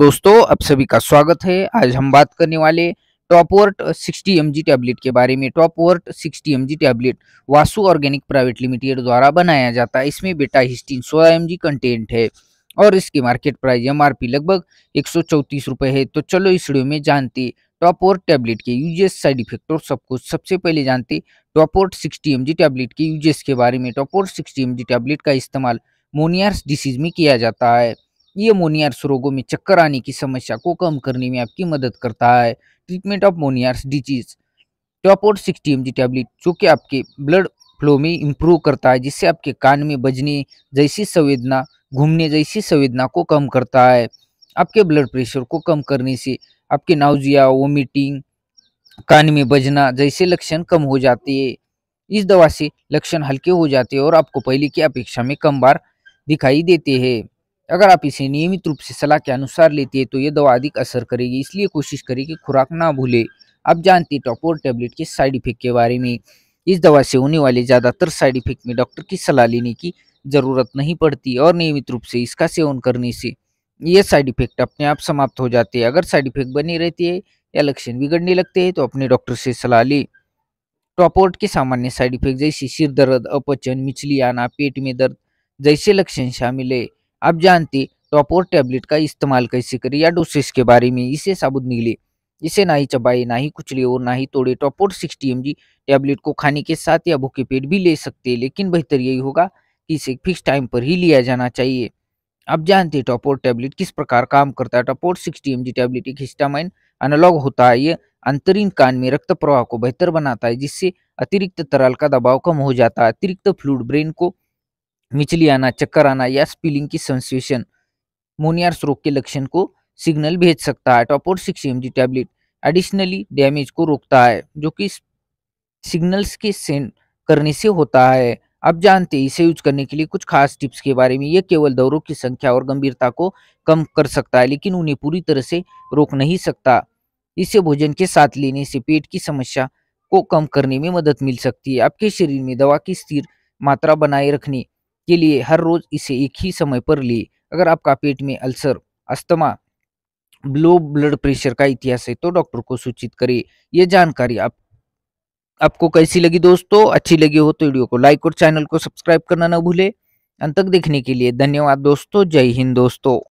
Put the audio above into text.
दोस्तों आप सभी का स्वागत है आज हम बात करने वाले टॉपवर्ट एम जी टैबलेट के बारे में top sixty M G tablet Vasu organic private limited द्वारा बनाया जाता है इसमें बेटा हिस्टीन एम जी कंटेंट है और इसके मार्केट प्राइस पी लगभग एक सौ है तो चलो इस वीडियो में जानते वर्ट टैबलेट के यूजेस साइड इफेक्ट और सब कुछ सबसे पहले जानते टॉपवर्ट एम जी टैबलेट के यूजेस के बारे में टॉपवर्ट एम जी टैबलेट का इस्तेमाल मोनियार्स डिसीज में किया जाता है ये मोनियार्स रोगों में चक्कर आने की समस्या को कम करने में आपकी मदद करता है treatment of Meniere's disease top और सिक्सटी एम टैबलेट जो कि आपके ब्लड फ्लो में इम्प्रूव करता है जिससे आपके कान में बजने जैसी संवेदना घूमने जैसी संवेदना को कम करता है आपके ब्लड प्रेशर को कम करने से आपके नाउजिया वोमिटिंग कान में बजना जैसे लक्षण कम हो जाते हैं इस दवा से लक्षण हल्के हो जाते हैं और आपको पहले की अपेक्षा में कम बार दिखाई देते हैं अगर आप इसे नियमित रूप से सलाह के अनुसार लेते हैं तो ये दवा अधिक असर करेगी इसलिए कोशिश करें कि खुराक ना भूले आप जानते हैं टॉपोर टैबलेट के साइड इफेक्ट के बारे में इस दवा से होने वाले ज़्यादातर साइड इफेक्ट में डॉक्टर की सलाह लेने की ज़रूरत नहीं पड़ती और नियमित रूप से इसका सेवन करने से ये साइड इफेक्ट अपने आप समाप्त हो जाते हैं अगर साइड इफेक्ट बने रहती है या लक्षण बिगड़ने लगते हैं तो अपने डॉक्टर से सलाह लें टॉपोर्ट के सामान्य साइड इफेक्ट जैसे सिर दर्द अपचन मिचली आना पेट में दर्द जैसे लक्षण शामिल है अब जानते टॉप तो और टैबलेट का इस्तेमाल कैसे करें या डोसेस के बारे में इसे साबुत निकले इसे ना ही चबाए ना ही कुचले और ना ही तोड़े टॉप तो और सिक्सटी एम टैबलेट को खाने के साथ या भूखे पेट भी ले सकते हैं लेकिन बेहतर यही होगा कि इसे फिक्स टाइम पर ही लिया जाना चाहिए अब जानते हैं टॉपोर तो टैबलेट किस प्रकार काम करता है Topvert sixty M G tablet एक हिस्टामाइन अनलॉग होता है ये अंतरिम कान में रक्त प्रवाह को बेहतर बनाता है जिससे अतिरिक्त तरल का दबाव कम हो जाता है अतिरिक्त फ्लूड ब्रेन को मिचली आना चक्कर आना या स्पीलिंग की सेंसेशन मोनियार्स रोग के लक्षण को सिग्नल भेज सकता है Topvert six M G tablet additionally damage को रोकता है जो कि सिग्नल्स के सेंड करने से होता है अब जानते हैं इसे यूज करने के लिए कुछ खास टिप्स के बारे में यह केवल दौरों की संख्या और गंभीरता को कम कर सकता है लेकिन उन्हें पूरी तरह से रोक नहीं सकता इसे भोजन के साथ लेने से पेट की समस्या को कम करने में मदद मिल सकती है आपके शरीर में दवा की स्थिर मात्रा बनाए रखने के लिए हर रोज इसे एक ही समय पर लें अगर आपका पेट में ulcer asthma low blood pressure का इतिहास है तो डॉक्टर को सूचित करें यह जानकारी आप आपको कैसी लगी दोस्तों अच्छी लगी हो तो वीडियो को लाइक और चैनल को सब्सक्राइब करना ना भूले अंत तक देखने के लिए धन्यवाद दोस्तों जय हिंद दोस्तों